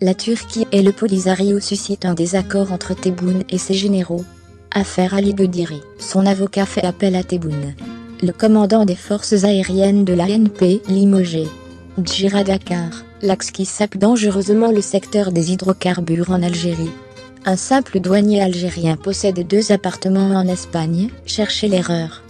La Turquie et le Polisario suscitent un désaccord entre Tebboune et ses généraux. Affaire Ali Bediri. Son avocat fait appel à Tebboune. Le commandant des forces aériennes de l'ANP limogé. Djira Dakar, l'axe qui sape dangereusement le secteur des hydrocarbures en Algérie. Un simple douanier algérien possède deux appartements en Espagne, cherchez l'erreur.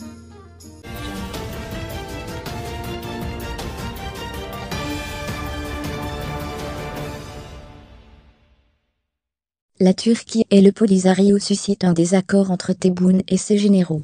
la Turquie et le Polisario suscitent un désaccord entre Tebboune et ses généraux.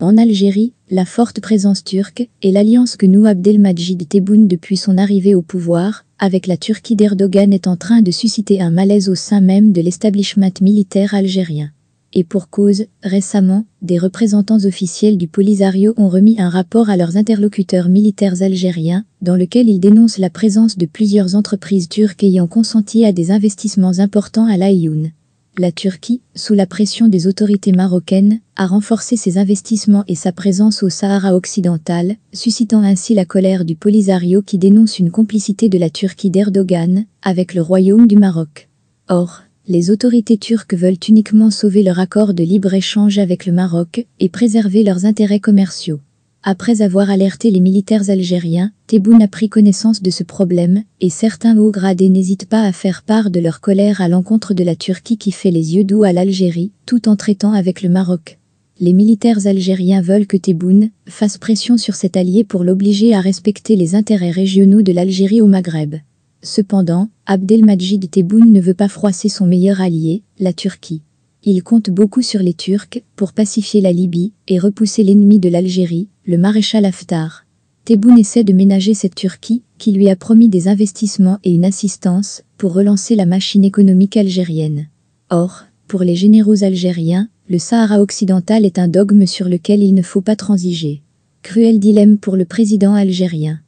En Algérie, la forte présence turque et l'alliance que noue Abdelmajid Tebboune depuis son arrivée au pouvoir avec la Turquie d'Erdogan est en train de susciter un malaise au sein même de l'establishment militaire algérien. Et pour cause, récemment, des représentants officiels du Polisario ont remis un rapport à leurs interlocuteurs militaires algériens, dans lequel ils dénoncent la présence de plusieurs entreprises turques ayant consenti à des investissements importants à l'Aïoun. La Turquie, sous la pression des autorités marocaines, a renforcé ses investissements et sa présence au Sahara occidental, suscitant ainsi la colère du Polisario qui dénonce une complicité de la Turquie d'Erdogan avec le Royaume du Maroc. Or, les autorités turques veulent uniquement sauver leur accord de libre-échange avec le Maroc et préserver leurs intérêts commerciaux. Après avoir alerté les militaires algériens, Tebboune a pris connaissance de ce problème et certains hauts gradés n'hésitent pas à faire part de leur colère à l'encontre de la Turquie qui fait les yeux doux à l'Algérie tout en traitant avec le Maroc. Les militaires algériens veulent que Tebboune fasse pression sur cet allié pour l'obliger à respecter les intérêts régionaux de l'Algérie au Maghreb. Cependant, Abdelmajid Tebboune ne veut pas froisser son meilleur allié, la Turquie. Il compte beaucoup sur les Turcs pour pacifier la Libye et repousser l'ennemi de l'Algérie, le maréchal Haftar. Tebboune essaie de ménager cette Turquie qui lui a promis des investissements et une assistance pour relancer la machine économique algérienne. Or, pour les généraux algériens, le Sahara occidental est un dogme sur lequel il ne faut pas transiger. Cruel dilemme pour le président algérien.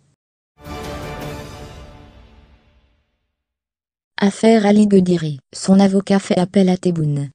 Affaire Ali Gudiri Son avocat fait appel à Tebboune.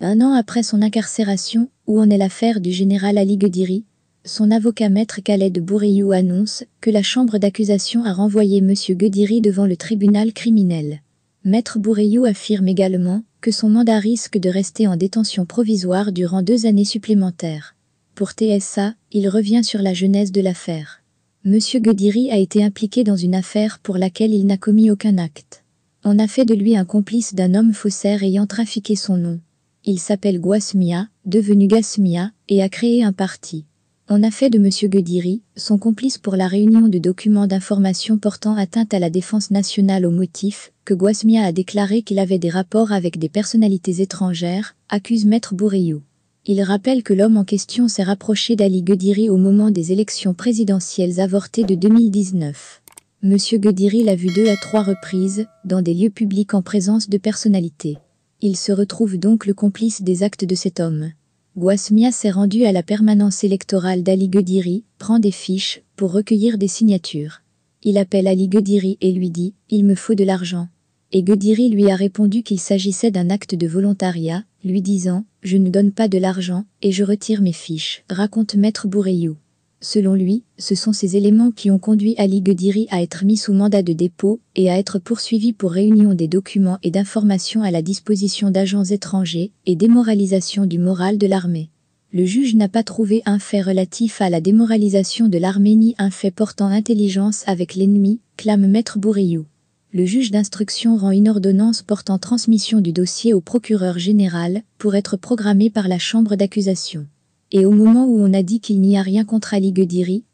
Un an après son incarcération, où en est l'affaire du général Ali Gudiri, son avocat maître Khaled Bourriou annonce que la chambre d'accusation a renvoyé M. Gudiri devant le tribunal criminel. Maître Bourriou affirme également que son mandat risque de rester en détention provisoire durant deux années supplémentaires. Pour TSA, il revient sur la genèse de l'affaire. M. Guediri a été impliqué dans une affaire pour laquelle il n'a commis aucun acte. On a fait de lui un complice d'un homme faussaire ayant trafiqué son nom. Il s'appelle Guasmia, devenu Gasmia, et a créé un parti. On a fait de M. Guediri son complice pour la réunion de documents d'information portant atteinte à la défense nationale au motif que Guasmia a déclaré qu'il avait des rapports avec des personnalités étrangères, accuse Maître Bourriou. Il rappelle que l'homme en question s'est rapproché d'Ali Gudiri au moment des élections présidentielles avortées de 2019. Monsieur Gudiri l'a vu deux à trois reprises, dans des lieux publics en présence de personnalités. Il se retrouve donc le complice des actes de cet homme. Guasmia s'est rendu à la permanence électorale d'Ali Gudiri, prend des fiches pour recueillir des signatures. Il appelle Ali Gudiri et lui dit « Il me faut de l'argent ». Et Guediri lui a répondu qu'il s'agissait d'un acte de volontariat, lui disant « Je ne donne pas de l'argent, et je retire mes fiches », raconte Maître Bourreillou. Selon lui, ce sont ces éléments qui ont conduit Ali Gudiri à être mis sous mandat de dépôt et à être poursuivi pour réunion des documents et d'informations à la disposition d'agents étrangers et démoralisation du moral de l'armée. Le juge n'a pas trouvé un fait relatif à la démoralisation de l'Arménie, un fait portant intelligence avec l'ennemi, clame Maître Bourriou le juge d'instruction rend une ordonnance portant transmission du dossier au procureur général pour être programmé par la chambre d'accusation. Et au moment où on a dit qu'il n'y a rien contre Ali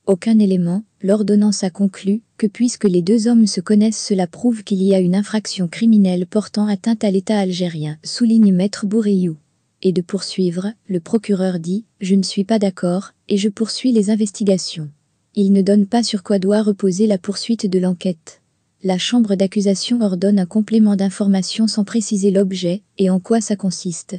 aucun élément, l'ordonnance a conclu que puisque les deux hommes se connaissent cela prouve qu'il y a une infraction criminelle portant atteinte à l'État algérien, souligne Maître Bourriou. Et de poursuivre, le procureur dit « Je ne suis pas d'accord, et je poursuis les investigations ». Il ne donne pas sur quoi doit reposer la poursuite de l'enquête la chambre d'accusation ordonne un complément d'information sans préciser l'objet et en quoi ça consiste.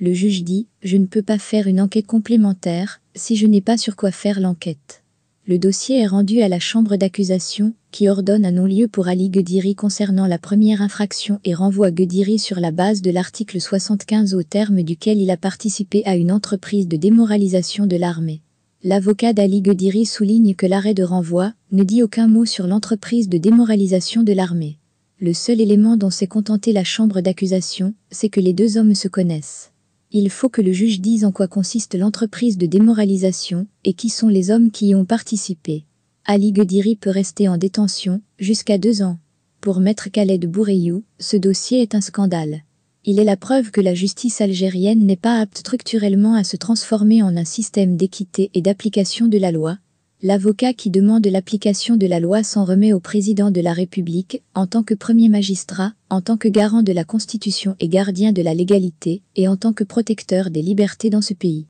Le juge dit « Je ne peux pas faire une enquête complémentaire si je n'ai pas sur quoi faire l'enquête ». Le dossier est rendu à la chambre d'accusation, qui ordonne un non-lieu pour Ali Gudiri concernant la première infraction et renvoie Gudiri sur la base de l'article 75 au terme duquel il a participé à une entreprise de démoralisation de l'armée. L'avocat d'Ali Gudiri souligne que l'arrêt de renvoi ne dit aucun mot sur l'entreprise de démoralisation de l'armée. Le seul élément dont s'est contentée la chambre d'accusation, c'est que les deux hommes se connaissent. Il faut que le juge dise en quoi consiste l'entreprise de démoralisation et qui sont les hommes qui y ont participé. Ali Gudiri peut rester en détention jusqu'à deux ans. Pour Maître Khaled Bourreillou, ce dossier est un scandale. Il est la preuve que la justice algérienne n'est pas apte structurellement à se transformer en un système d'équité et d'application de la loi. L'avocat qui demande l'application de la loi s'en remet au président de la République en tant que premier magistrat, en tant que garant de la Constitution et gardien de la légalité, et en tant que protecteur des libertés dans ce pays.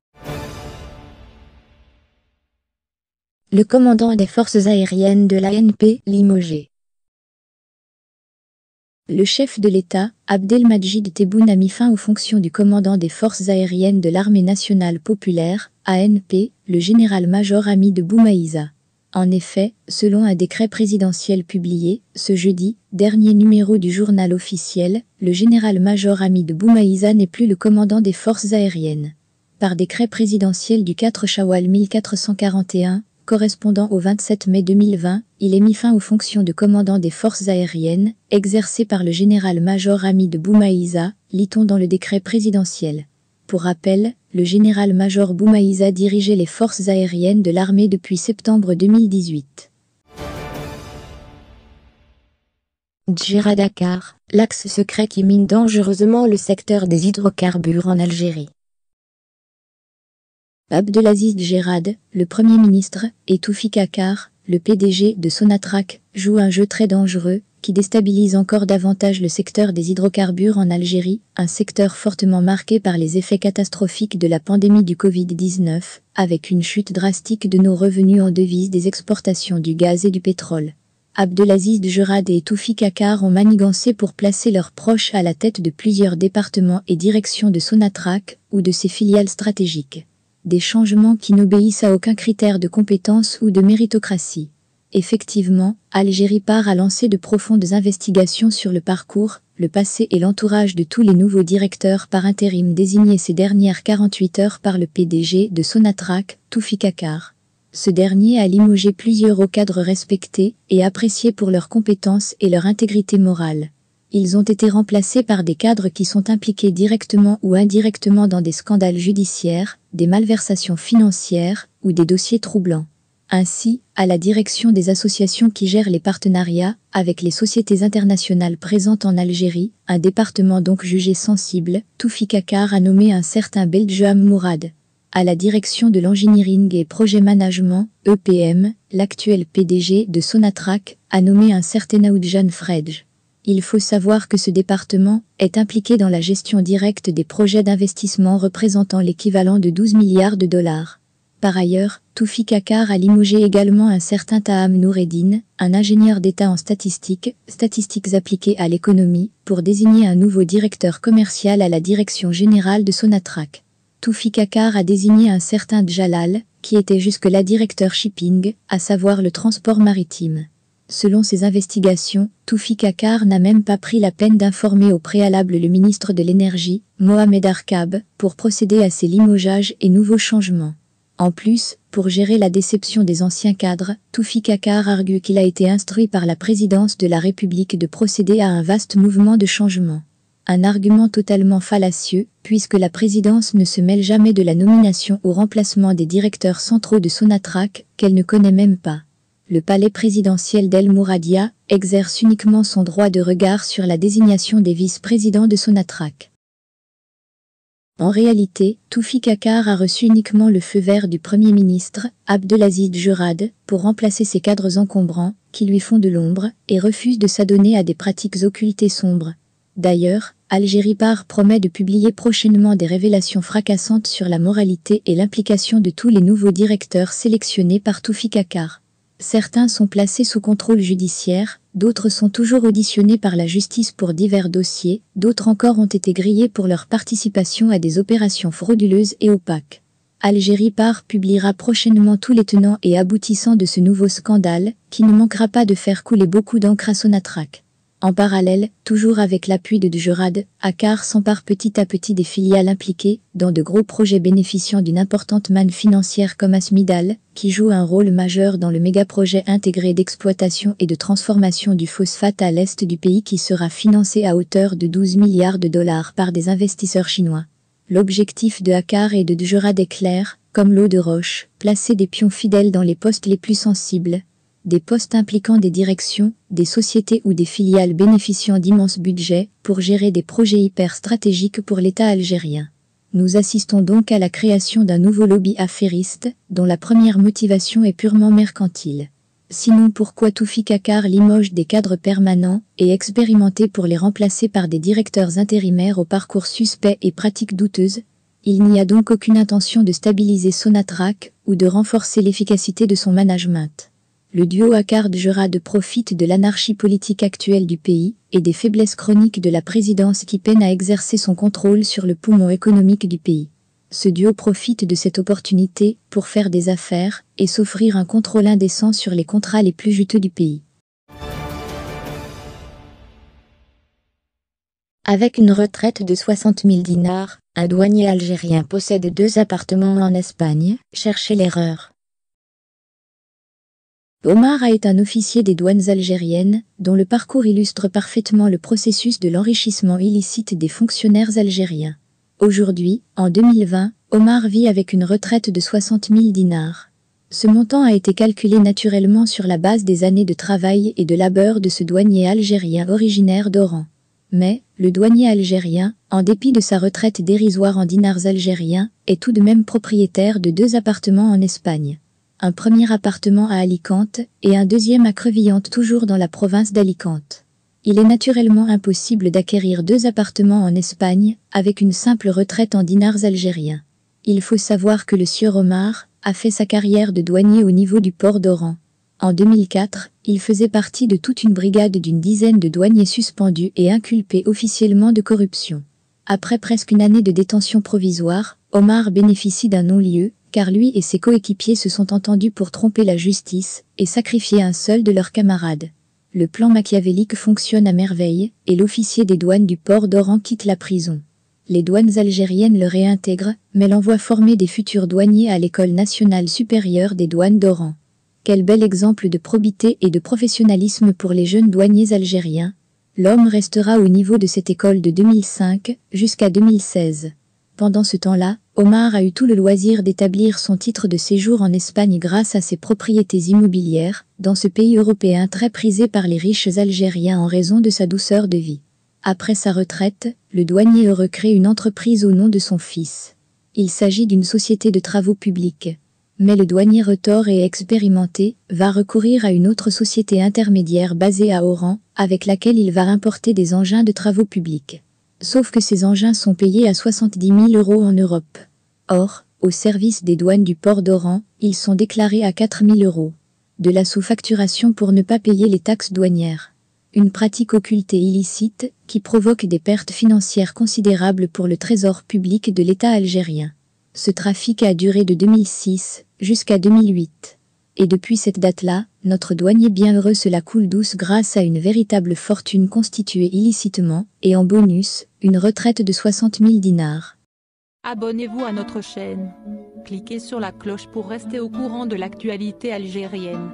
Le commandant des forces aériennes de l'ANP, limogé. Le chef de l'État, Abdelmajid Tebboune a mis fin aux fonctions du commandant des forces aériennes de l'armée nationale populaire, ANP, le général-major Ami de Boumaïsa. En effet, selon un décret présidentiel publié, ce jeudi, dernier numéro du journal officiel, le général-major Ami de Boumaïsa n'est plus le commandant des forces aériennes. Par décret présidentiel du 4 Shawwal 1441, correspondant au 27 mai 2020, il est mis fin aux fonctions de commandant des forces aériennes, exercées par le général-major Hamid Boumaïsa, lit-on dans le décret présidentiel. Pour rappel, le général-major Boumaïsa dirigeait les forces aériennes de l'armée depuis septembre 2018. Djira Dakar, l'axe secret qui mine dangereusement le secteur des hydrocarbures en Algérie. Abdelaziz Gérard, le Premier ministre, et Toufi Kakar, le PDG de Sonatrach, jouent un jeu très dangereux qui déstabilise encore davantage le secteur des hydrocarbures en Algérie, un secteur fortement marqué par les effets catastrophiques de la pandémie du Covid-19, avec une chute drastique de nos revenus en devise des exportations du gaz et du pétrole. Abdelaziz Djerad et Toufi Kakar ont manigancé pour placer leurs proches à la tête de plusieurs départements et directions de Sonatrach ou de ses filiales stratégiques des changements qui n'obéissent à aucun critère de compétence ou de méritocratie. Effectivement, Algérie part à lancer de profondes investigations sur le parcours, le passé et l'entourage de tous les nouveaux directeurs par intérim désignés ces dernières 48 heures par le PDG de Sonatrach, Toufi Kakar. Ce dernier a limogé plusieurs au cadres respectés et appréciés pour leurs compétences et leur intégrité morale ils ont été remplacés par des cadres qui sont impliqués directement ou indirectement dans des scandales judiciaires, des malversations financières ou des dossiers troublants. Ainsi, à la direction des associations qui gèrent les partenariats avec les sociétés internationales présentes en Algérie, un département donc jugé sensible, Toufi Kakar a nommé un certain Belgium Mourad. À la direction de l'Engineering et Projet Management, EPM, l'actuel PDG de Sonatrach a nommé un certain Aoudjan Fredj. Il faut savoir que ce département est impliqué dans la gestion directe des projets d'investissement représentant l'équivalent de 12 milliards de dollars. Par ailleurs, Tufi Kakar a limogé également un certain Taham Noureddin, un ingénieur d'État en statistiques, statistiques appliquées à l'économie, pour désigner un nouveau directeur commercial à la direction générale de Sonatrach. Tufi Kakar a désigné un certain Djalal, qui était jusque-là directeur shipping, à savoir le transport maritime. Selon ses investigations, Toufi Kakar n'a même pas pris la peine d'informer au préalable le ministre de l'Énergie, Mohamed Arkab, pour procéder à ces limogeages et nouveaux changements. En plus, pour gérer la déception des anciens cadres, Toufi Akar argue qu'il a été instruit par la présidence de la République de procéder à un vaste mouvement de changement. Un argument totalement fallacieux, puisque la présidence ne se mêle jamais de la nomination ou remplacement des directeurs centraux de Sonatrach, qu'elle ne connaît même pas le palais présidentiel d'El Mouradia exerce uniquement son droit de regard sur la désignation des vice-présidents de Sonatrach. En réalité, Toufi Kakar a reçu uniquement le feu vert du Premier ministre, Abdelaziz Jurad, pour remplacer ses cadres encombrants, qui lui font de l'ombre, et refuse de s'adonner à des pratiques occultes et sombres. D'ailleurs, Algérie Par promet de publier prochainement des révélations fracassantes sur la moralité et l'implication de tous les nouveaux directeurs sélectionnés par Toufi Kakar. Certains sont placés sous contrôle judiciaire, d'autres sont toujours auditionnés par la justice pour divers dossiers, d'autres encore ont été grillés pour leur participation à des opérations frauduleuses et opaques. Algérie par publiera prochainement tous les tenants et aboutissants de ce nouveau scandale, qui ne manquera pas de faire couler beaucoup d'encre à son attraque. En parallèle, toujours avec l'appui de Djerad, Akar s'empare petit à petit des filiales impliquées dans de gros projets bénéficiant d'une importante manne financière comme Asmidal, qui joue un rôle majeur dans le méga-projet intégré d'exploitation et de transformation du phosphate à l'est du pays qui sera financé à hauteur de 12 milliards de dollars par des investisseurs chinois. L'objectif de Akar et de Djerad est clair, comme l'eau de roche, placer des pions fidèles dans les postes les plus sensibles, des postes impliquant des directions, des sociétés ou des filiales bénéficiant d'immenses budgets pour gérer des projets hyper stratégiques pour l'État algérien. Nous assistons donc à la création d'un nouveau lobby affairiste, dont la première motivation est purement mercantile. Sinon pourquoi Toufi Kakar limoge des cadres permanents et expérimentés pour les remplacer par des directeurs intérimaires au parcours suspect et pratiques douteuses Il n'y a donc aucune intention de stabiliser Sonatrach ou de renforcer l'efficacité de son management le duo Accard-Jurade profite de l'anarchie politique actuelle du pays et des faiblesses chroniques de la présidence qui peine à exercer son contrôle sur le poumon économique du pays. Ce duo profite de cette opportunité pour faire des affaires et s'offrir un contrôle indécent sur les contrats les plus juteux du pays. Avec une retraite de 60 000 dinars, un douanier algérien possède deux appartements en Espagne, cherchez l'erreur. Omar A est un officier des douanes algériennes, dont le parcours illustre parfaitement le processus de l'enrichissement illicite des fonctionnaires algériens. Aujourd'hui, en 2020, Omar vit avec une retraite de 60 000 dinars. Ce montant a été calculé naturellement sur la base des années de travail et de labeur de ce douanier algérien originaire d'Oran. Mais, le douanier algérien, en dépit de sa retraite dérisoire en dinars algériens, est tout de même propriétaire de deux appartements en Espagne un premier appartement à Alicante et un deuxième à Crevillante toujours dans la province d'Alicante. Il est naturellement impossible d'acquérir deux appartements en Espagne avec une simple retraite en dinars algériens. Il faut savoir que le sieur Omar a fait sa carrière de douanier au niveau du port d'Oran. En 2004, il faisait partie de toute une brigade d'une dizaine de douaniers suspendus et inculpés officiellement de corruption. Après presque une année de détention provisoire, Omar bénéficie d'un non-lieu car lui et ses coéquipiers se sont entendus pour tromper la justice et sacrifier un seul de leurs camarades. Le plan machiavélique fonctionne à merveille et l'officier des douanes du port d'Oran quitte la prison. Les douanes algériennes le réintègrent, mais l'envoient former des futurs douaniers à l'école nationale supérieure des douanes d'Oran. Quel bel exemple de probité et de professionnalisme pour les jeunes douaniers algériens. L'homme restera au niveau de cette école de 2005 jusqu'à 2016. Pendant ce temps-là, Omar a eu tout le loisir d'établir son titre de séjour en Espagne grâce à ses propriétés immobilières, dans ce pays européen très prisé par les riches Algériens en raison de sa douceur de vie. Après sa retraite, le douanier recrée une entreprise au nom de son fils. Il s'agit d'une société de travaux publics. Mais le douanier retort et expérimenté va recourir à une autre société intermédiaire basée à Oran, avec laquelle il va importer des engins de travaux publics sauf que ces engins sont payés à 70 000 euros en Europe. Or, au service des douanes du port d'Oran, ils sont déclarés à 4 000 euros. De la sous-facturation pour ne pas payer les taxes douanières. Une pratique occulte et illicite qui provoque des pertes financières considérables pour le trésor public de l'État algérien. Ce trafic a duré de 2006 jusqu'à 2008 et depuis cette date-là, notre douanier bienheureux se la coule douce grâce à une véritable fortune constituée illicitement, et en bonus, une retraite de 60 000 dinars. Abonnez-vous à notre chaîne. Cliquez sur la cloche pour rester au courant de l'actualité algérienne.